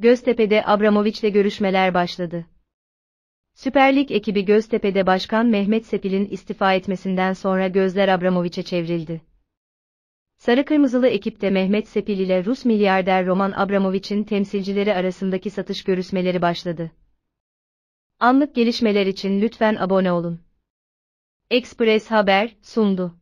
Göztepe'de Abramoviç'le görüşmeler başladı. Süper Lig ekibi Göztepe'de Başkan Mehmet Sepil'in istifa etmesinden sonra gözler Abramoviç'e çevrildi. Sarı Kırmızılı ekipte Mehmet Sepil ile Rus milyarder Roman Abramoviç'in temsilcileri arasındaki satış görüşmeleri başladı. Anlık gelişmeler için lütfen abone olun. Express Haber sundu.